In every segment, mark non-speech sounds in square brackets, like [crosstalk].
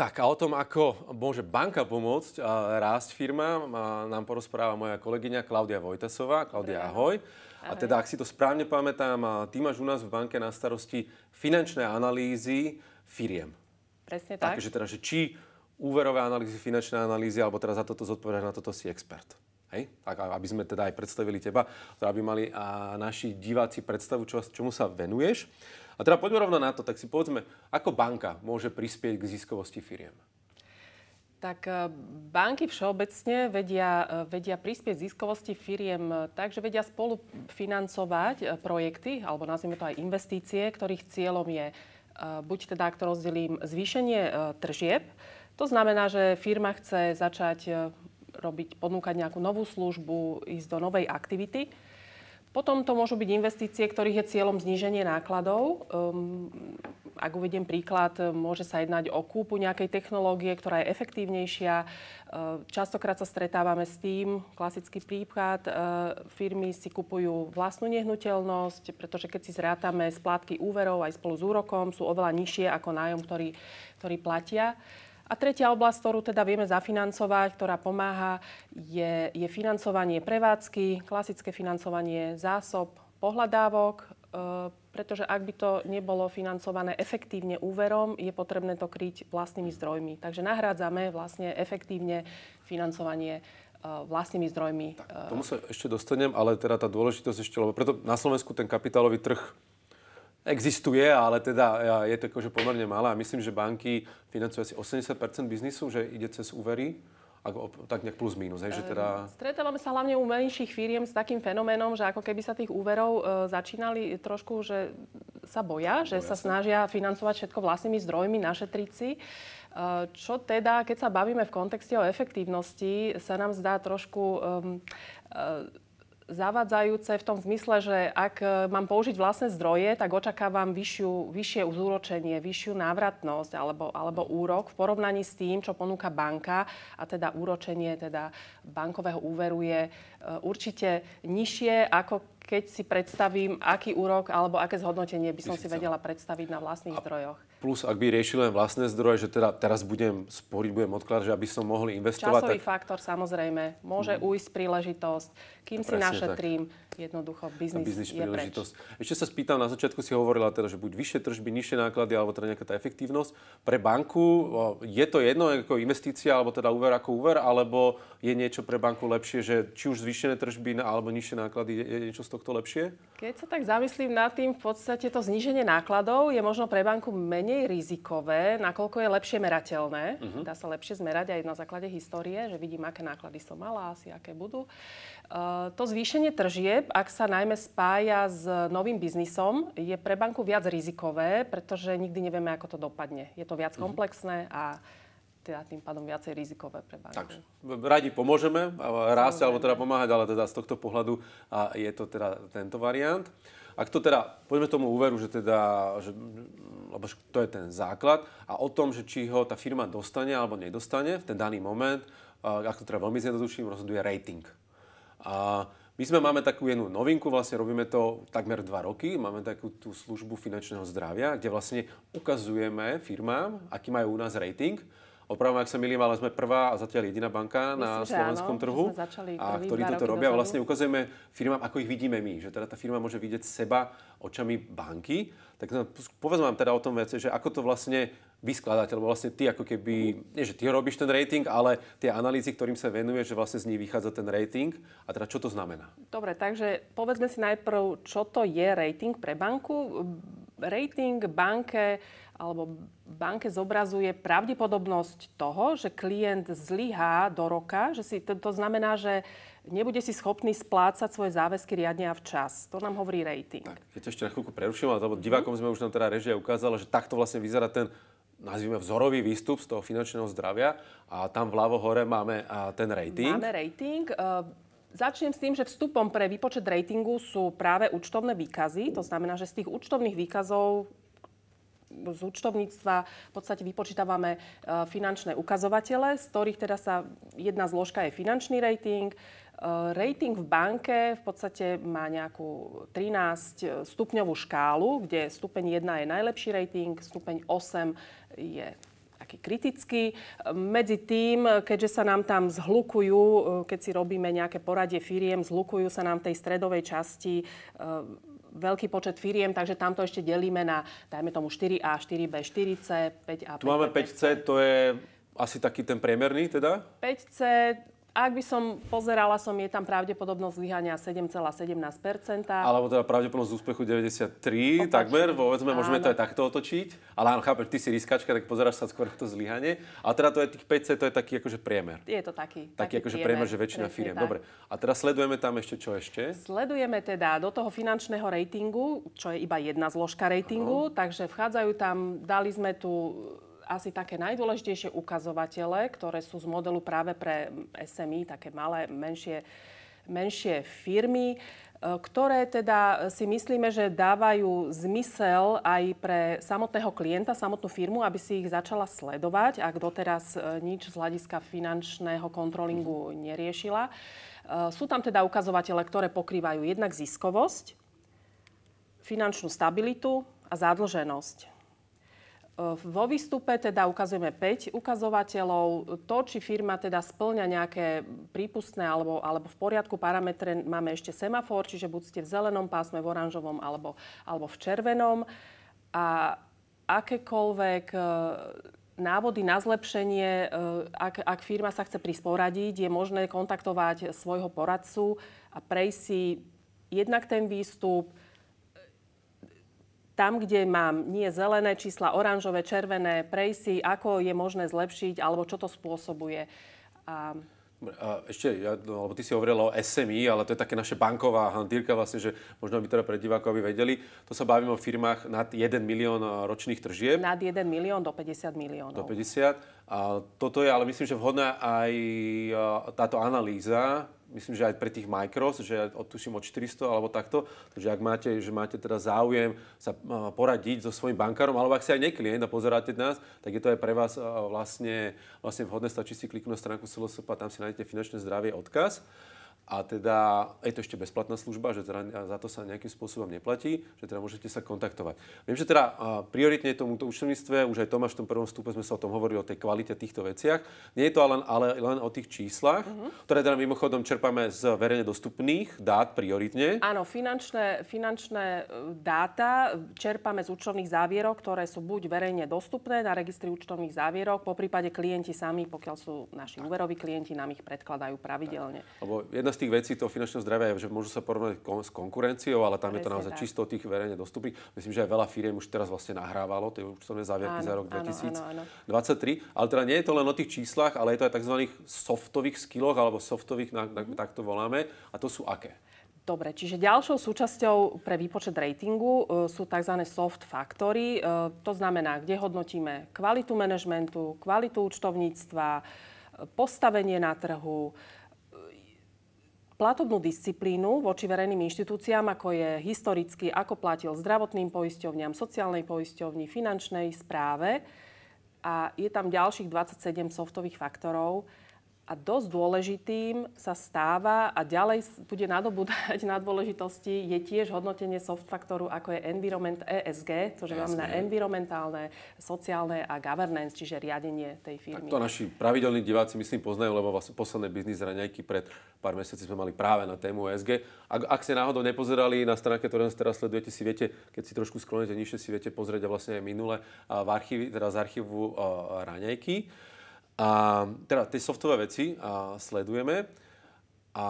Tak a o tom, ako môže banka pomôcť a rásť firma, nám porozpráva moja kolegyňa Klaudia Vojtasová. Klaudia, ahoj. ahoj. A teda, ak si to správne pamätám, ty máš u nás v banke na starosti finančné analýzy firiem. Presne tak. Takže teda, že či úverové analýzy, finančné analýzy, alebo teraz za toto zodpovedáš, na toto si expert. Hej? Tak, aby sme teda aj predstavili teba, teda aby mali a naši diváci predstavu, čo, čomu sa venuješ. A teda poďme rovno na to, tak si povedzme, ako banka môže prispieť k ziskovosti firiem? Tak e, banky všeobecne vedia, e, vedia prispieť ziskovosti firiem e, tak, že vedia spolufinancovať projekty, alebo nazvime to aj investície, ktorých cieľom je buď teda, ak to rozdelím, zvýšenie tržieb. To znamená, že firma chce začať robiť, ponúkať nejakú novú službu, ísť do novej aktivity. Potom to môžu byť investície, ktorých je cieľom zníženie nákladov. Um, ak uvediem príklad, môže sa jednať o kúpu nejakej technológie, ktorá je efektívnejšia. Ehm, častokrát sa stretávame s tým, klasický príklad, ehm, firmy si kupujú vlastnú nehnuteľnosť, pretože keď si zrátame splátky úverov aj spolu s úrokom, sú oveľa nižšie ako nájom, ktorý, ktorý platia. A tretia oblasť, ktorú teda vieme zafinancovať, ktorá pomáha, je, je financovanie prevádzky, klasické financovanie zásob, pohľadávok, e, pretože ak by to nebolo financované efektívne úverom, je potrebné to kryť vlastnými zdrojmi. Takže nahrádzame vlastne efektívne financovanie e, vlastnými zdrojmi. Tak, e, tomu sa ešte dostanem, ale teda tá dôležitosť ešte, lebo preto na Slovensku ten kapitálový trh Existuje, ale teda je to akože pomerne malé a myslím, že banky financujú asi 80% biznisu, že ide cez úvery. Ako, tak nejak plus minus, hej, že teda... Stretávame sa hlavne u menších firiem s takým fenoménom, že ako keby sa tých úverov e, začínali trošku, že sa boja, boja že sa, sa snažia financovať všetko vlastnými zdrojmi, našetriť si. E, čo teda, keď sa bavíme v kontexte o efektívnosti, sa nám zdá trošku um, zavádzajúce v tom zmysle, že ak e, mám použiť vlastné zdroje, tak očakávam vyššiu, vyššie uzúročenie, vyššiu návratnosť alebo, alebo úrok v porovnaní s tým, čo ponúka banka a teda úročenie teda bankového úveru je e, určite nižšie ako keď si predstavím, aký úrok alebo aké zhodnotenie by som si vedela predstaviť na vlastných zdrojoch. Plus, ak by riešil len vlastné zdroje, že teda teraz budem sporiť, budem odkladať, že aby som mohol investovať. Časový tak... faktor samozrejme. Môže mm. ujsť príležitosť. Kým Presne si našetrím, tak. jednoducho biznis, biznis je príležitosť. Preč. Ešte sa spýtam, na začiatku si hovorila teda, že buď vyššie tržby, nižšie náklady, alebo teda nejaká tá efektívnosť. Pre banku je to jedno ako investícia, alebo teda úver ako úver, alebo je niečo pre banku lepšie, že či už zvýšené tržby alebo nižšie náklady, je niečo z tohto lepšie? Keď sa tak zamyslím nad tým, v podstate to zníženie nákladov je možno pre banku menej menej rizikové, nakoľko je lepšie merateľné. Uh-huh. Dá sa lepšie zmerať aj na základe histórie, že vidím, aké náklady som mala, asi aké budú. Uh, to zvýšenie tržieb, ak sa najmä spája s novým biznisom, je pre banku viac rizikové, pretože nikdy nevieme, ako to dopadne. Je to viac uh-huh. komplexné a teda tým pádom viacej rizikové pre banku. Takže radi pomôžeme rásť alebo teda pomáhať, ale teda z tohto pohľadu je to teda tento variant. Ak to teda, poďme tomu úveru, že teda, že, lebo to je ten základ a o tom, že či ho tá firma dostane alebo nedostane v ten daný moment, eh, ak to teda veľmi zjednoduším, rozhoduje rating. A my sme máme takú jednu novinku, vlastne robíme to takmer dva roky, máme takú tú službu finančného zdravia, kde vlastne ukazujeme firmám, aký majú u nás rating Opravom, ak sa milím, ale sme prvá a zatiaľ jediná banka Myslím, na slovenskom áno, trhu, a ktorí toto robia. Dozadu. Vlastne ukazujeme firmám, ako ich vidíme my. Že teda tá firma môže vidieť seba očami banky. Tak no, povedzme vám teda o tom veci, že ako to vlastne vy skladáte, lebo vlastne ty ako keby, nie že ty robíš ten rating, ale tie analýzy, ktorým sa venuje, že vlastne z nich vychádza ten rating. A teda čo to znamená? Dobre, takže povedzme si najprv, čo to je rating pre banku. Rating banke alebo banke zobrazuje pravdepodobnosť toho, že klient zlyhá do roka, že si to, to znamená, že nebude si schopný splácať svoje záväzky riadne a včas. To nám hovorí rating. Tak, ja ešte na chvíľku preruším, lebo mhm. divákom sme už nám teda režia ukázala, že takto vlastne vyzerá ten nazvime vzorový výstup z toho finančného zdravia a tam v ľavo hore máme ten rating. Máme rating. E, začnem s tým, že vstupom pre výpočet ratingu sú práve účtovné výkazy. To znamená, že z tých účtovných výkazov z účtovníctva v podstate vypočítavame e, finančné ukazovatele, z ktorých teda sa jedna zložka je finančný rating, e, Rating v banke v podstate má nejakú 13-stupňovú e, škálu, kde stupeň 1 je najlepší rating, stupeň 8 je taký kritický. Medzi tým, keďže sa nám tam zhlukujú, keď si robíme nejaké poradie firiem, zhlukujú sa nám tej stredovej časti veľký počet firiem, takže tam to ešte delíme na, dajme tomu, 4A, 4B, 4C, 5A, 5 Tu máme 5C, to je asi taký ten priemerný teda? 5C, ak by som pozerala, som je tam pravdepodobnosť zlyhania 7,17 Alebo teda pravdepodobnosť úspechu 93, Opačne. takmer, povedzme, môžeme to aj takto otočiť. Ale áno, chápem, ty si riskačka, tak pozeráš sa skôr na to zlyhanie. A teda to je tých 5C, to je taký akože priemer. Je to taký. Taký, taký akože priemer, priemer že väčšina firiem. Tak. Dobre. A teraz sledujeme tam ešte čo ešte? Sledujeme teda do toho finančného ratingu, čo je iba jedna zložka ratingu, ano. takže vchádzajú tam, dali sme tu asi také najdôležitejšie ukazovatele, ktoré sú z modelu práve pre SMI, také malé, menšie, menšie firmy, e, ktoré teda si myslíme, že dávajú zmysel aj pre samotného klienta, samotnú firmu, aby si ich začala sledovať, ak doteraz e, nič z hľadiska finančného kontrolingu mhm. neriešila. E, sú tam teda ukazovatele, ktoré pokrývajú jednak ziskovosť, finančnú stabilitu a zadlženosť. Vo výstupe teda ukazujeme 5 ukazovateľov. To, či firma teda splňa nejaké prípustné alebo, alebo v poriadku parametre, máme ešte semafor, čiže buď ste v zelenom pásme, v oranžovom alebo, alebo v červenom. A akékoľvek e, návody na zlepšenie, e, ak, ak firma sa chce prisporadiť, je možné kontaktovať svojho poradcu a prejsť si jednak ten výstup, tam, kde mám nie zelené čísla, oranžové, červené prejsi, ako je možné zlepšiť alebo čo to spôsobuje. A... A ešte, ja, no, lebo ty si hovorila o SMI, ale to je také naše banková hantýrka, vlastne, že možno by teda pre divákov aby vedeli, to sa bavíme o firmách nad 1 milión ročných tržieb. Nad 1 milión do 50 miliónov. Do 50. A toto je ale myslím, že vhodná aj táto analýza myslím, že aj pre tých Micros, že odtuším od 400 alebo takto, takže ak máte, že máte teda záujem sa poradiť so svojím bankárom, alebo ak si aj neklient a pozeráte nás, tak je to aj pre vás vlastne, vlastne vhodné, stačí si kliknúť na stránku silosopa a tam si nájdete finančné zdravie odkaz. A teda je to ešte bezplatná služba, že teda za to sa nejakým spôsobom neplatí, že teda môžete sa kontaktovať. Viem, že teda prioritne tomuto účtovníctve, už aj Tomáš v tom prvom stupe sme sa o tom hovorili, o tej kvalite týchto veciach. Nie je to ale, ale len o tých číslach, mm-hmm. ktoré teda mimochodom čerpáme z verejne dostupných dát prioritne. Áno, finančné, finančné e, dáta e, čerpáme z účtovných závierok, ktoré sú buď verejne dostupné na registri účtovných závierok, po prípade klienti sami, pokiaľ sú naši úveroví klienti, nám ich predkladajú pravidelne. Lebo jedna z tých vecí toho finančného zdravia je, že môžu sa porovnať s konkurenciou, ale tam Presne je to naozaj čisto tých verejne dostupných. Myslím, že aj veľa firiem už teraz vlastne nahrávalo tie účtovné závierky za rok 2023. Ale teda nie je to len o tých číslach, ale je to aj tzv. softových skilloch alebo softových, mm-hmm. tak to voláme. A to sú aké? Dobre, čiže ďalšou súčasťou pre výpočet ratingu e, sú tzv. soft factory. E, to znamená, kde hodnotíme kvalitu manažmentu, kvalitu účtovníctva, e, postavenie na trhu, platobnú disciplínu voči verejným inštitúciám, ako je historicky, ako platil zdravotným poisťovňam, sociálnej poisťovni, finančnej správe. A je tam ďalších 27 softových faktorov, a dosť dôležitým sa stáva a ďalej bude nadobúdať [laughs] na dôležitosti je tiež hodnotenie soft faktoru, ako je environment ESG, čo znamená environmentálne, sociálne a governance, čiže riadenie tej firmy. Tak to naši pravidelní diváci, myslím, poznajú, lebo vlastne posledné biznis raňajky pred pár mesiaci sme mali práve na tému ESG. Ak, ak ste náhodou nepozerali na stránke, ktoré nás teraz sledujete, si viete, keď si trošku sklonete nižšie, si viete pozrieť a vlastne aj minule v archívi, teda z archívu uh, raňajky. A teda tie softové veci a, sledujeme. A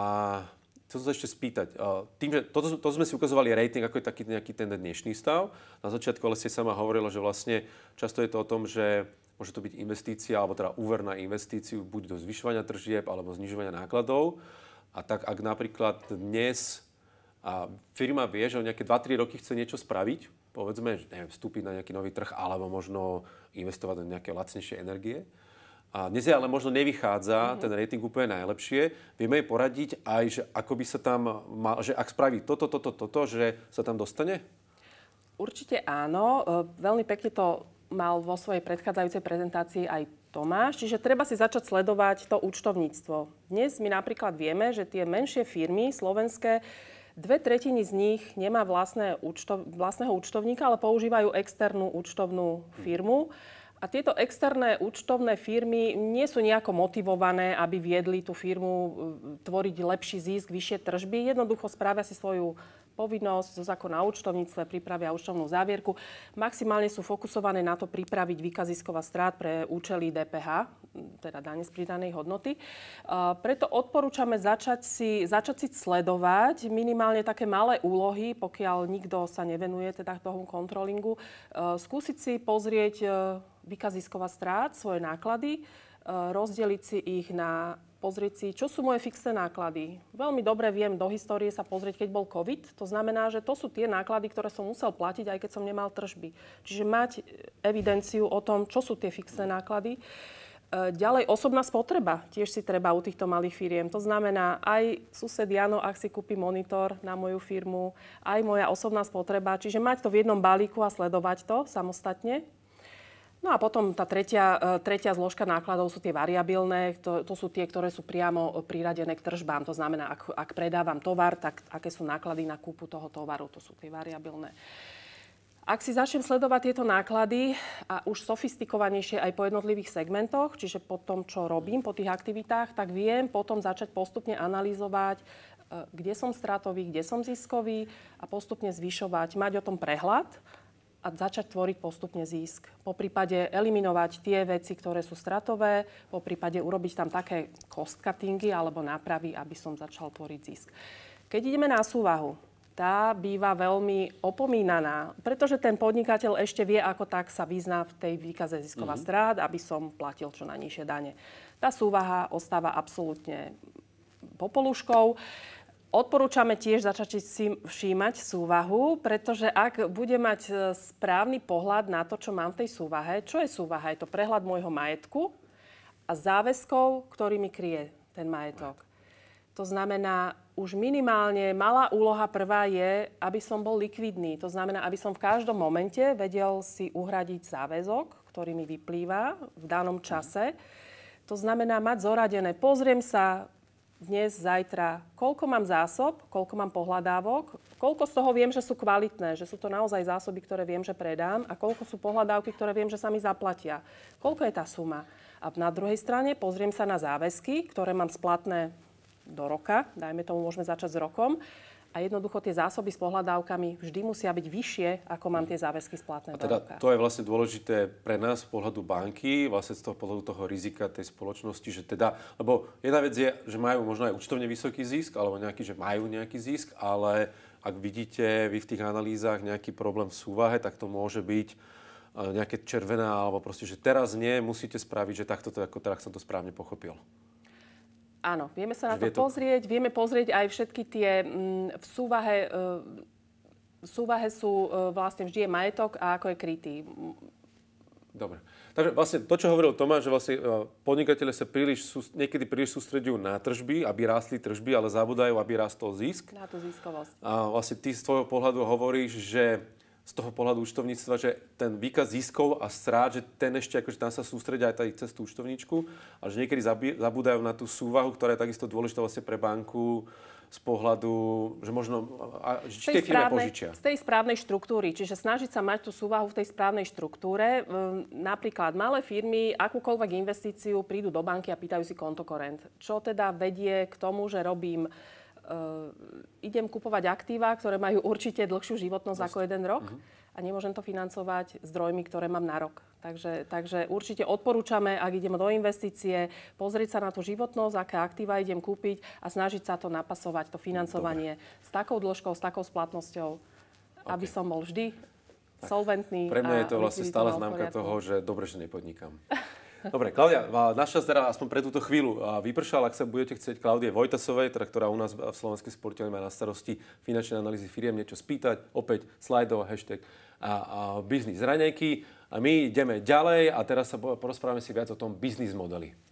chcem sa ešte spýtať. A, tým, že toto, to sme si ukazovali rating, ako je taký nejaký ten dnešný stav. Na začiatku ale ste sama hovorila, že vlastne často je to o tom, že môže to byť investícia, alebo teda úver na investíciu, buď do zvyšovania tržieb, alebo znižovania nákladov. A tak ak napríklad dnes a firma vie, že o nejaké 2-3 roky chce niečo spraviť, povedzme, že neviem, vstúpiť na nejaký nový trh, alebo možno investovať do nejaké lacnejšie energie, a dnes je ale možno nevychádza mm-hmm. ten rating úplne najlepšie. Vieme jej poradiť aj, že ako by sa tam mal, že ak spraví toto, toto, toto, že sa tam dostane? Určite áno. E, veľmi pekne to mal vo svojej predchádzajúcej prezentácii aj Tomáš. Čiže treba si začať sledovať to účtovníctvo. Dnes my napríklad vieme, že tie menšie firmy slovenské Dve tretiny z nich nemá vlastné účtov, vlastného účtovníka, ale používajú externú účtovnú mhm. firmu. Hm. A tieto externé účtovné firmy nie sú nejako motivované, aby viedli tú firmu e, tvoriť lepší zisk, vyššie tržby. Jednoducho správia si svoju povinnosť zo zákona o účtovníctve, pripravia účtovnú závierku. Maximálne sú fokusované na to pripraviť výkazisková strát pre účely DPH, teda dane z pridanej hodnoty. Preto odporúčame začať si, začať si sledovať minimálne také malé úlohy, pokiaľ nikto sa nevenuje teda tomu kontrolingu. E, skúsiť si pozrieť e, výkazisková strát, svoje náklady, e, rozdeliť si ich na pozrieť si, čo sú moje fixné náklady. Veľmi dobre viem do histórie sa pozrieť, keď bol COVID. To znamená, že to sú tie náklady, ktoré som musel platiť, aj keď som nemal tržby. Čiže mať e, evidenciu o tom, čo sú tie fixné náklady. E, ďalej osobná spotreba tiež si treba u týchto malých firiem. To znamená, aj sused Jano, ak si kúpi monitor na moju firmu, aj moja osobná spotreba. Čiže mať to v jednom balíku a sledovať to samostatne, No a potom tá tretia, e, tretia zložka nákladov sú tie variabilné, to, to sú tie, ktoré sú priamo e, priradené k tržbám. To znamená, ak, ak predávam tovar, tak aké sú náklady na kúpu toho tovaru, to sú tie variabilné. Ak si začnem sledovať tieto náklady a už sofistikovanejšie aj po jednotlivých segmentoch, čiže po tom, čo robím, po tých aktivitách, tak viem potom začať postupne analyzovať, e, kde som stratový, kde som ziskový a postupne zvyšovať, mať o tom prehľad a začať tvoriť postupne zisk. Po prípade eliminovať tie veci, ktoré sú stratové, po prípade urobiť tam také cost cuttingy alebo nápravy, aby som začal tvoriť zisk. Keď ideme na súvahu, tá býva veľmi opomínaná, pretože ten podnikateľ ešte vie, ako tak sa vyzná v tej výkaze zisková mm-hmm. strát, aby som platil čo najnižšie dane. Tá súvaha ostáva absolútne popoluškou. Odporúčame tiež začať si všímať súvahu, pretože ak bude mať e, správny pohľad na to, čo mám v tej súvahe, čo je súvaha? Je to prehľad môjho majetku a záväzkov, ktorými kryje ten majetok. To znamená, už minimálne malá úloha prvá je, aby som bol likvidný. To znamená, aby som v každom momente vedel si uhradiť záväzok, ktorý mi vyplýva v danom mhm. čase. To znamená mať zoradené. Pozriem sa, dnes, zajtra, koľko mám zásob, koľko mám pohľadávok, koľko z toho viem, že sú kvalitné, že sú to naozaj zásoby, ktoré viem, že predám a koľko sú pohľadávky, ktoré viem, že sa mi zaplatia. Koľko je tá suma? A na druhej strane pozriem sa na záväzky, ktoré mám splatné do roka, dajme tomu, môžeme začať s rokom a jednoducho tie zásoby s pohľadávkami vždy musia byť vyššie, ako mám tie záväzky splatné. A teda to je vlastne dôležité pre nás z pohľadu banky, vlastne z toho pohľadu toho rizika tej spoločnosti, že teda, lebo jedna vec je, že majú možno aj účtovne vysoký zisk, alebo nejaký, že majú nejaký zisk, ale ak vidíte vy v tých analýzach nejaký problém v súvahe, tak to môže byť eh, nejaké červená, alebo proste, že teraz nie, musíte spraviť, že takto to, ako teraz som to správne pochopil. Áno, vieme sa na to, vie to pozrieť. Vieme pozrieť aj všetky tie m, mm, v súvahe... E, v súvahe sú e, vlastne vždy je majetok a ako je krytý. Dobre. Takže vlastne to, čo hovoril Tomáš, že vlastne e, podnikatele sa príliš, niekedy príliš sústredujú na tržby, aby rástli tržby, ale zabudajú, aby rástol zisk. Na tú ziskovosť. A vlastne ty z tvojho pohľadu hovoríš, že z toho pohľadu účtovníctva, že ten výkaz ziskov a strát, že ten ešte akože tam sa sústredia aj tady cez tú účtovníčku, ale že niekedy zabúdajú na tú súvahu, ktorá je takisto dôležitá vlastne pre banku z pohľadu, že možno a, že tej správnej, požičia. Z tej správnej štruktúry, čiže snažiť sa mať tú súvahu v tej správnej štruktúre. Ehm, napríklad malé firmy akúkoľvek investíciu prídu do banky a pýtajú si kontokorent. Čo teda vedie k tomu, že robím Ehm, idem kupovať aktíva, ktoré majú určite dlhšiu životnosť ako jeden rok uh-huh. a nemôžem to financovať zdrojmi, ktoré mám na rok. Takže, takže určite odporúčame, ak idem do investície, pozrieť sa na tú životnosť, aké aktíva idem kúpiť a snažiť sa to napasovať, to financovanie Dobre. s takou dĺžkou, s takou splatnosťou, okay. aby som bol vždy tak. solventný. Pre mňa je to vlastne stále známka toho, že dobre, že nepodnikám. [laughs] Dobre, Klaudia, Naša čas teda aspoň pre túto chvíľu vypršala, Ak sa budete chcieť Klaudie Vojtasovej, teda, ktorá u nás v Slovenskej sporte má na starosti finančné analýzy firiem, niečo spýtať, opäť slajdo, hashtag a, a biznis raňajky. A my ideme ďalej a teraz sa porozprávame si viac o tom biznis modeli.